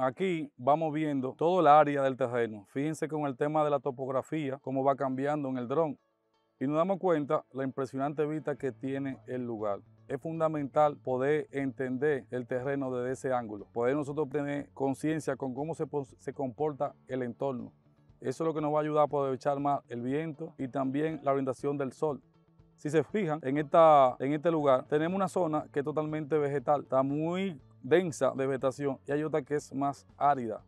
Aquí vamos viendo todo el área del terreno. Fíjense con el tema de la topografía, cómo va cambiando en el dron. Y nos damos cuenta la impresionante vista que tiene el lugar. Es fundamental poder entender el terreno desde ese ángulo, poder nosotros tener conciencia con cómo se, comporta el entorno. Eso es lo que nos va a ayudar a aprovechar más el viento y también la orientación del sol. Si se fijan, en, esta, en este lugar tenemos una zona que es totalmente vegetal, está muy densa de vegetación y hay otra que es más árida.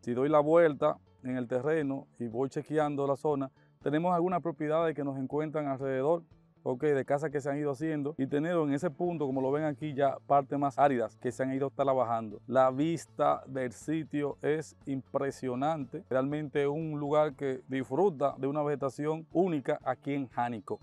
Si doy la vuelta en el terreno y voy chequeando la zona, tenemos algunas propiedades que nos encuentran alrededor ok, de casas que se han ido haciendo y tenemos en ese punto, como lo ven aquí, ya partes más áridas que se han ido trabajando. La vista del sitio es impresionante, realmente un lugar que disfruta de una vegetación única aquí en Jánico.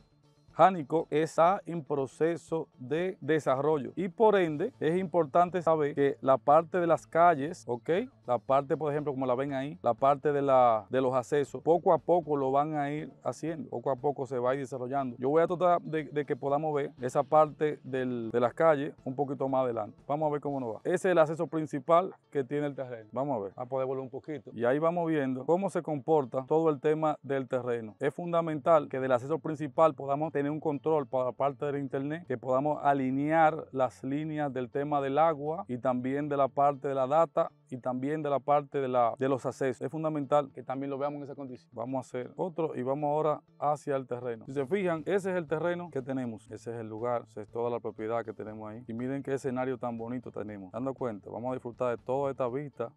Jánico está en proceso de desarrollo y por ende es importante saber que la parte de las calles, ¿ok? La parte, por ejemplo, como la ven ahí, la parte de, la, de los accesos, poco a poco lo van a ir haciendo, poco a poco se va a ir desarrollando. Yo voy a tratar de, que podamos ver esa parte de las calles un poquito más adelante. Vamos a ver cómo nos va. Ese es el acceso principal que tiene el terreno. Vamos a ver, a poder volver un poquito. Y ahí vamos viendo cómo se comporta todo el tema del terreno. Es fundamental que del acceso principal podamos tener un control para parte del Internet, que podamos alinear las líneas del tema del agua y también de la parte de la data y también de la parte de, la, de los accesos. Es fundamental que también lo veamos en esa condición. Vamos a hacer otro y vamos ahora hacia el terreno. Si se fijan, ese es el terreno que tenemos. Ese es el lugar, esa es toda la propiedad que tenemos ahí. Y miren qué escenario tan bonito tenemos. Dando cuenta, vamos a disfrutar de toda esta vista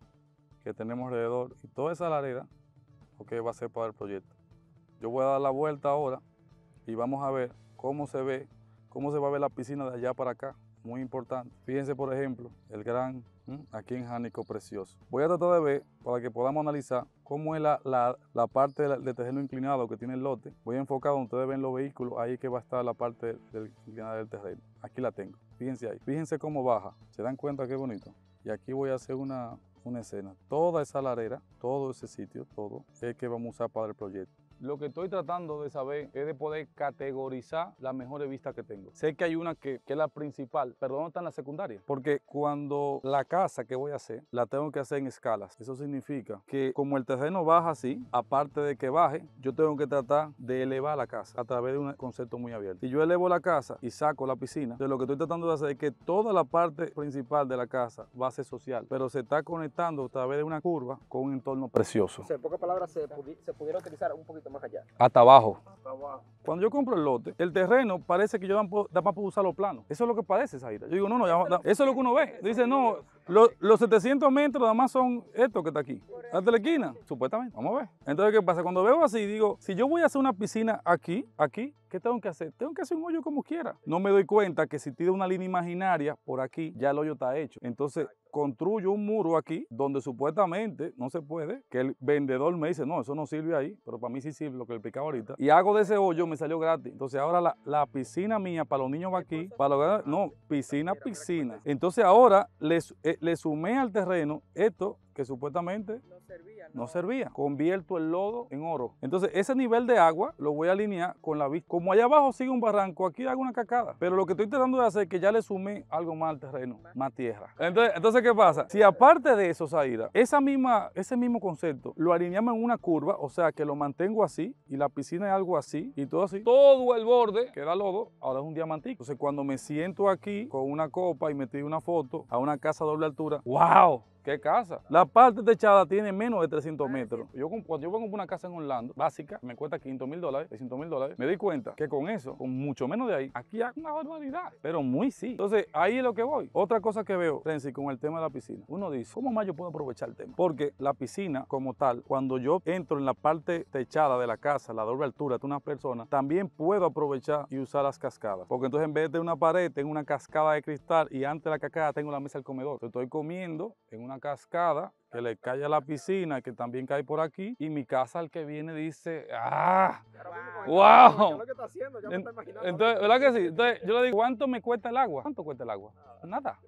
que tenemos alrededor y toda esa lareda lo que va a ser para el proyecto. Yo voy a dar la vuelta ahora y vamos a ver cómo se ve, cómo se va a ver la piscina de allá para acá. Muy importante. Fíjense, por ejemplo, el gran aquí en Jánico Precioso. Voy a tratar de ver para que podamos analizar cómo es la, parte del terreno inclinado que tiene el lote. Voy a enfocar donde ustedes ven los vehículos, ahí que va a estar la parte del, del terreno. Aquí la tengo. Fíjense ahí. Fíjense cómo baja. ¿Se dan cuenta qué bonito? Y aquí voy a hacer una, una escena. Toda esa ladera, todo ese sitio, todo, es que vamos a usar para el proyecto. Lo que estoy tratando de saber es de poder categorizar las mejores vistas que tengo. Sé que hay una que, es la principal, pero no está en la secundaria. Porque cuando la casa que voy a hacer, la tengo que hacer en escalas. Eso significa que como el terreno baja así, aparte de que baje, yo tengo que tratar de elevar la casa a través de un concepto muy abierto. Si yo elevo la casa y saco la piscina, de lo que estoy tratando de hacer es que toda la parte principal de la casa va a ser social, pero se está conectando a través de una curva con un entorno precioso. en pocas palabras, se, se pudiera utilizar un poquito más allá. Hasta abajo. Cuando yo compro el lote, el terreno parece que yo da para usar los planos. Eso es lo que parece, Zahira. Yo digo, no, no, eso es lo que uno ve. Dice, no, los, 700 metros nada más son esto que está aquí, hasta la esquina, supuestamente. Vamos a ver. Entonces, ¿qué pasa? Cuando veo así, digo, si yo voy a hacer una piscina aquí, aquí, ¿qué tengo que hacer? Tengo que hacer un hoyo como quiera. No me doy cuenta que si tiro una línea imaginaria por aquí, ya el hoyo está hecho. Entonces, construyo un muro aquí donde supuestamente no se puede, que el vendedor me dice, no, eso no sirve ahí, pero para mí sí sirve lo que le picaba ahorita. Y hago de ese hoyo, me salió gratis. Entonces ahora la, piscina mía para los niños va aquí, para los no, piscina, piscina. Entonces ahora les, eh, le sumé al terreno esto que supuestamente no servía, Convierto el lodo en oro. Entonces, ese nivel de agua lo voy a alinear con la vista. Como allá abajo sigue un barranco, aquí hago una cacada. Pero lo que estoy tratando de hacer es que ya le sumé algo más al terreno, más tierra. Entonces, ¿qué pasa? Si aparte de eso, Zaira, esa misma, ese mismo concepto lo alineamos en una curva, o sea, que lo mantengo así y la piscina es algo así y todo así. Todo el borde que era lodo, ahora es un diamantico. Entonces, cuando me siento aquí con una copa y metí una foto a una casa doble altura. ¡Wow! ¿Qué casa? La parte techada tiene menos de 300 ah, metros. Yo, cuando yo voy a comprar una casa en Orlando, básica, me cuesta 500 mil dólares, 300 mil dólares. Me di cuenta que con eso, con mucho menos de ahí, aquí hay una barbaridad, pero muy sí. Entonces, ahí es lo que voy. Otra cosa que veo, Renzi, con el tema de la piscina. Uno dice, ¿cómo más yo puedo aprovechar el tema? Porque la piscina, como tal, cuando yo entro en la parte techada de la casa, la doble altura de una persona, también puedo aprovechar y usar las cascadas. Porque entonces, en vez de una pared, tengo una cascada de cristal y antes de la cascada tengo la mesa del comedor. estoy comiendo en una una cascada que le cae a la piscina, que también cae por aquí, y mi casa al que viene dice, ¡ah! ¡Wow! Entonces, ¿verdad que sí? Entonces, yo le digo, ¿cuánto me cuesta el agua? ¿Cuánto cuesta el agua? Nada.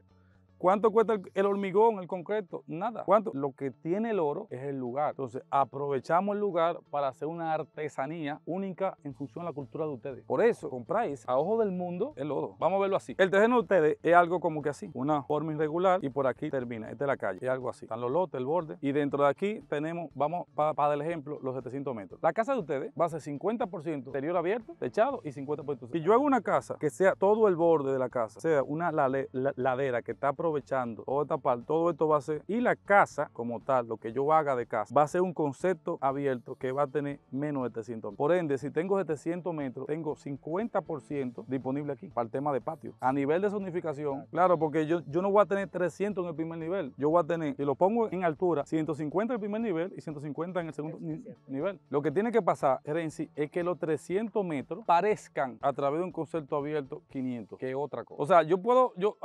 ¿Cuánto cuesta el, hormigón, el concreto? Nada. ¿Cuánto? Lo que tiene el oro es el lugar. Entonces, aprovechamos el lugar para hacer una artesanía única en función a la cultura de ustedes. Por eso, compráis a ojo del mundo el lodo. Vamos a verlo así. El terreno de ustedes es algo como que así, una forma irregular y por aquí termina. Esta es la calle, es algo así. Están los lotes, el borde y dentro de aquí tenemos, vamos para dar el ejemplo, los 700 metros. La casa de ustedes va a ser 50% interior abierto, techado y 50%. Si yo hago una casa que sea todo el borde de la casa, sea una ladera que está aprovechando o parte, todo esto va a ser, y la casa como tal, lo que yo haga de casa, va a ser un concepto abierto que va a tener menos de 700 metros. Por ende, si tengo 700 metros, tengo 50% disponible aquí para el tema de patio. A nivel de zonificación, claro, porque yo, yo no voy a tener 300 en el primer nivel, yo voy a tener, y lo pongo en altura, 150 en el primer nivel y 150 en el segundo nivel. Lo que tiene que pasar, sí es que los 300 metros parezcan a través de un concepto abierto 500, que es otra cosa. O sea, yo puedo, yo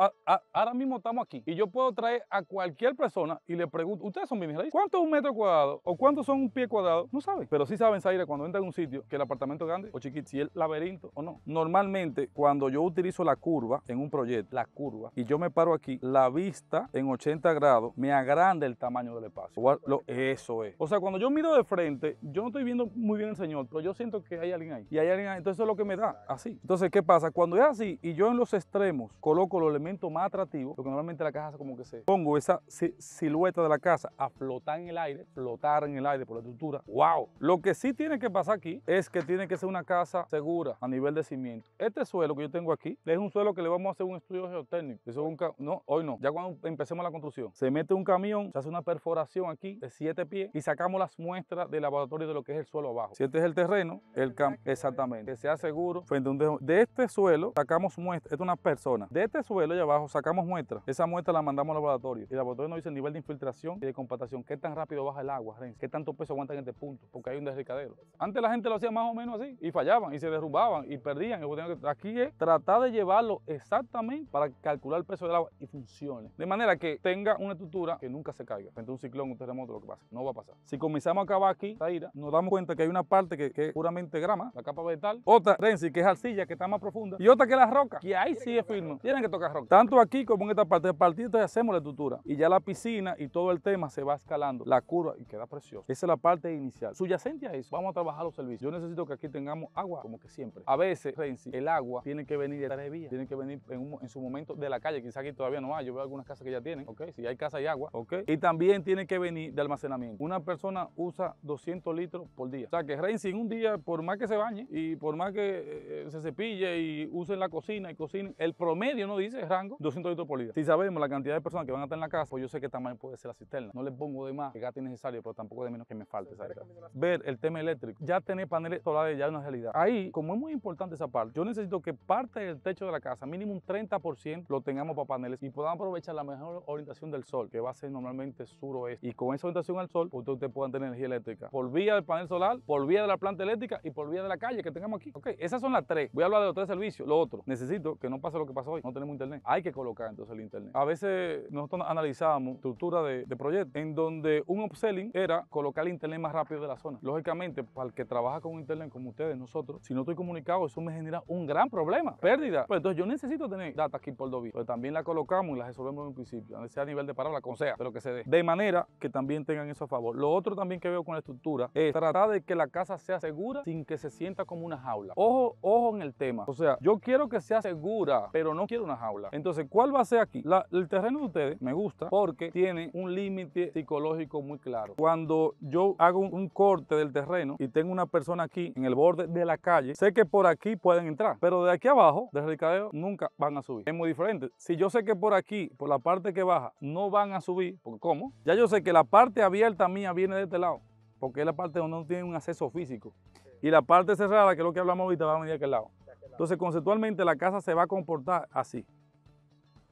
ahora mismo estamos aquí y yo puedo traer a cualquier persona y le pregunto, ¿ustedes son bienes raíces? ¿Cuánto es un metro cuadrado o cuánto son un pie cuadrado? No saben, pero sí saben, salir cuando entra en un sitio que el apartamento es grande o chiquito, si es laberinto o no. Normalmente, cuando yo utilizo la curva en un proyecto, la curva, y yo me paro aquí, la vista en 80 grados me agranda el tamaño del espacio. eso es. O sea, cuando yo miro de frente, yo no estoy viendo muy bien el señor, pero yo siento que hay alguien ahí. Y hay alguien ahí. Entonces, es lo que me da así. Entonces, ¿qué pasa? Cuando es así y yo en los extremos coloco los elementos más atractivos, lo que normalmente la casa como que se... Pongo esa silueta de la casa a flotar en el aire, flotar en el aire por la estructura. ¡Wow! Lo que sí tiene que pasar aquí es que tiene que ser una casa segura a nivel de cimiento. Este suelo que yo tengo aquí es un suelo que le vamos a hacer un estudio geotécnico. Eso no, hoy no. Ya cuando empecemos la construcción, se mete un camión, se hace una perforación aquí de siete pies y sacamos las muestras del laboratorio de lo que es el suelo abajo. Si este es el terreno, el campo, exactamente, que sea seguro frente a un De este suelo sacamos muestras, esta es una persona, de este suelo allá abajo sacamos muestras esa muestra la mandamos al laboratorio y el laboratorio nos dice el nivel de infiltración y de compactación, qué tan rápido baja el agua, qué tanto peso aguanta en este punto, porque hay un desricadero. Antes la gente lo hacía más o menos así y fallaban y se derrumbaban y perdían. Aquí es tratar de llevarlo exactamente para calcular el peso del agua y funcione. De manera que tenga una estructura que nunca se caiga. Frente a un ciclón, un terremoto, lo que pasa. No va a pasar. Si comenzamos a acabar aquí, nos damos cuenta que hay una parte que, que es puramente grama, la capa vegetal. Otra, Renzi, que es arcilla, que está más profunda. Y otra que es la roca, que ahí sí es firme. Tienen que tocar roca. Tanto aquí como en esta parte parte de hacemos la estructura. Y ya la piscina y todo el tema se va escalando. La curva y queda precioso. Esa es la parte inicial. Subyacente a eso, vamos a trabajar los servicios. Yo necesito que aquí tengamos agua, como que siempre. A veces, Renzi, el agua tiene que venir de vía Tiene que venir en, su momento de la calle. quizá aquí todavía no hay. Yo veo algunas casas que ya tienen. Ok, si hay casa hay agua. Ok. Y también tiene que venir de almacenamiento. Una persona usa 200 litros por día. O sea que Renzi en un día, por más que se bañe y por más que eh, eh, se cepille y use la cocina y cocine, el promedio no dice rango 200 litros por día sabemos la cantidad de personas que van a estar en la casa, pues yo sé que también puede ser la cisterna. No les pongo de más que gato necesario, pero tampoco de menos que me falte. Ver el tema eléctrico. Ya tener paneles solares ya es una realidad. Ahí, como es muy importante esa parte, yo necesito que parte del techo de la casa, mínimo un 30%, lo tengamos para paneles y podamos aprovechar la mejor orientación del sol, que va a ser normalmente suroeste. Y con esa orientación al sol, ustedes puedan tener energía eléctrica. Por vía del panel solar, por vía de la planta eléctrica y por vía de la calle que tengamos aquí. Ok, esas son las tres. Voy a hablar de los tres servicios. Lo otro, necesito que no pase lo que pasó hoy. No tenemos internet. Hay que colocar entonces el internet a veces nosotros analizábamos estructura de, proyectos en donde un upselling era colocar el Internet más rápido de la zona. Lógicamente, para el que trabaja con Internet, como ustedes, nosotros, si no estoy comunicado, eso me genera un gran problema, pérdida. Pues entonces yo necesito tener data aquí por Dovi, pero pues también la colocamos y la resolvemos en un principio, sea a nivel de palabra, con sea, pero que se dé. De manera que también tengan eso a favor. Lo otro también que veo con la estructura es tratar de que la casa sea segura sin que se sienta como una jaula. Ojo, ojo en el tema. O sea, yo quiero que sea segura, pero no quiero una jaula. Entonces, ¿cuál va a ser aquí? el terreno de ustedes me gusta porque tiene un límite psicológico muy claro. Cuando yo hago un, corte del terreno y tengo una persona aquí en el borde de la calle, sé que por aquí pueden entrar, pero de aquí abajo, desde el nunca van a subir. Es muy diferente. Si yo sé que por aquí, por la parte que baja, no van a subir, ¿cómo? Ya yo sé que la parte abierta mía viene de este lado, porque es la parte donde no tiene un acceso físico. Y la parte cerrada, que es lo que hablamos ahorita, va a venir de aquel lado. Entonces, conceptualmente, la casa se va a comportar así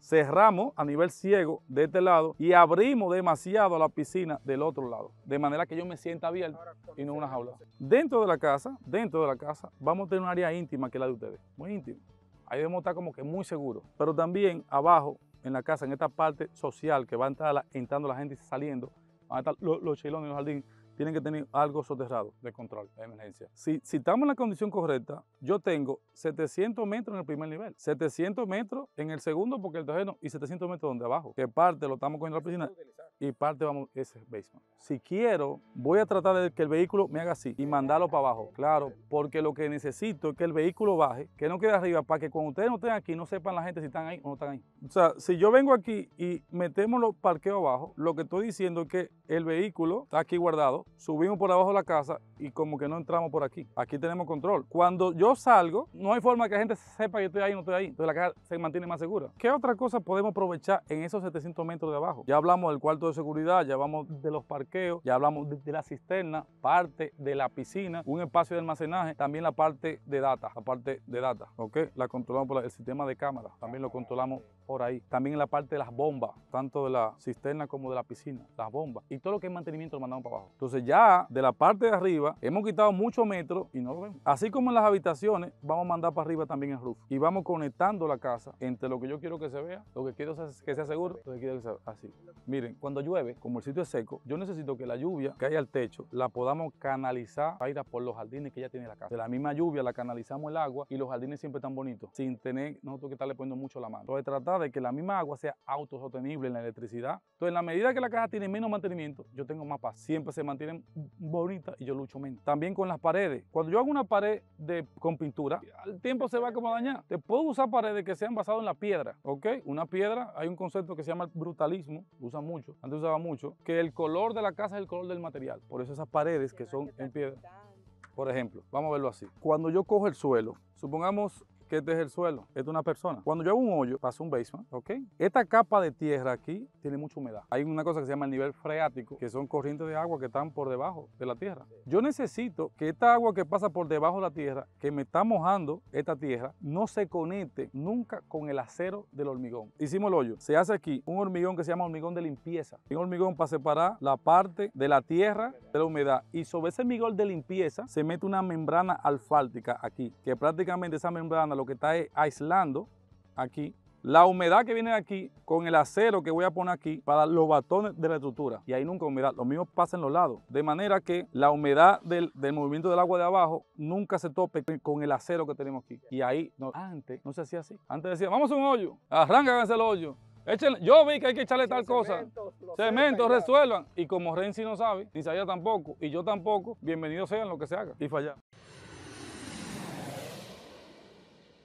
cerramos a nivel ciego de este lado y abrimos demasiado la piscina del otro lado, de manera que yo me sienta abierto y no una jaula. Dentro de la casa, dentro de la casa, vamos a tener un área íntima que es la de ustedes, muy íntima. Ahí debemos estar como que muy seguros, pero también abajo en la casa, en esta parte social que va a entrando la gente y saliendo, van a estar los, chilones chelones y los tienen que tener algo soterrado de control de emergencia. Si, si estamos en la condición correcta, yo tengo 700 metros en el primer nivel, 700 metros en el segundo porque el terreno y 700 metros donde abajo, que parte lo estamos cogiendo la piscina y parte vamos, ese basement. Si quiero, voy a tratar de que el vehículo me haga así y mandarlo para abajo. Claro, porque lo que necesito es que el vehículo baje, que no quede arriba, para que cuando ustedes no estén aquí, no sepan la gente si están ahí o no están ahí. O sea, si yo vengo aquí y metemos los parqueos abajo, lo que estoy diciendo es que el vehículo está aquí guardado, subimos por abajo de la casa y como que no entramos por aquí. Aquí tenemos control. Cuando yo salgo, no hay forma que la gente sepa que yo estoy ahí o no estoy ahí. Entonces la casa se mantiene más segura. ¿Qué otra cosa podemos aprovechar en esos 700 metros de abajo? Ya hablamos del cuarto de seguridad, ya vamos de los parqueos, ya hablamos de, la cisterna, parte de la piscina, un espacio de almacenaje, también la parte de data, la parte de data, ¿ok? La controlamos por el sistema de cámara, también lo controlamos por ahí. También la parte de las bombas, tanto de la cisterna como de la piscina, las bombas. Y todo lo que es mantenimiento lo mandamos para abajo. Entonces ya de la parte de arriba hemos quitado muchos metros y no lo vemos. Así como en las habitaciones, vamos a mandar para arriba también el roof. Y vamos conectando la casa entre lo que yo quiero que se vea, lo que quiero que sea seguro, lo que quiero que sea Así. Miren, cuando cuando llueve, como el sitio es seco, yo necesito que la lluvia que hay al techo la podamos canalizar para ir a por los jardines que ya tiene la casa. De la misma lluvia la canalizamos el agua y los jardines siempre están bonitos, sin tener nosotros que estarle poniendo mucho la mano. Entonces tratar de que la misma agua sea autosostenible en la electricidad. Entonces en la medida que la casa tiene menos mantenimiento, yo tengo más paz. Siempre se mantienen bonitas y yo lucho menos. También con las paredes. Cuando yo hago una pared con pintura, al tiempo se va como a dañar. Te puedo usar paredes que sean basadas en la piedra, ¿ok? Una piedra, hay un concepto que se llama brutalismo, usan mucho antes usaba mucho, que el color de la casa es el color del material. Por eso esas paredes que son en piedra, por ejemplo, vamos a verlo así. Cuando yo cojo el suelo, supongamos este es el suelo, esta es una persona. Cuando yo hago un hoyo, paso un basement, ¿ok? Esta capa de tierra aquí tiene mucha humedad. Hay una cosa que se llama el nivel freático, que son corrientes de agua que están por debajo de la tierra. Yo necesito que esta agua que pasa por debajo de la tierra, que me está mojando esta tierra, no se conecte nunca con el acero del hormigón. Hicimos el hoyo. Se hace aquí un hormigón que se llama hormigón de limpieza. Un hormigón para separar la parte de la tierra de la humedad. Y sobre ese hormigón de limpieza se mete una membrana alfáltica aquí, que prácticamente esa membrana lo que está aislando aquí la humedad que viene de aquí con el acero que voy a poner aquí para los batones de la estructura. Y ahí nunca humedad. Lo mismo pasa en los lados. De manera que la humedad del, movimiento del agua de abajo nunca se tope con el acero que tenemos aquí. Y ahí, antes no se hacía así. Antes decía, vamos a un hoyo, Arrancan el hoyo. Échenle. Yo vi que hay que echarle tal cosa. Cemento, resuelvan. Y como Renzi no sabe, ni sabía tampoco, y yo tampoco, bienvenido sean lo que se haga. Y fallar.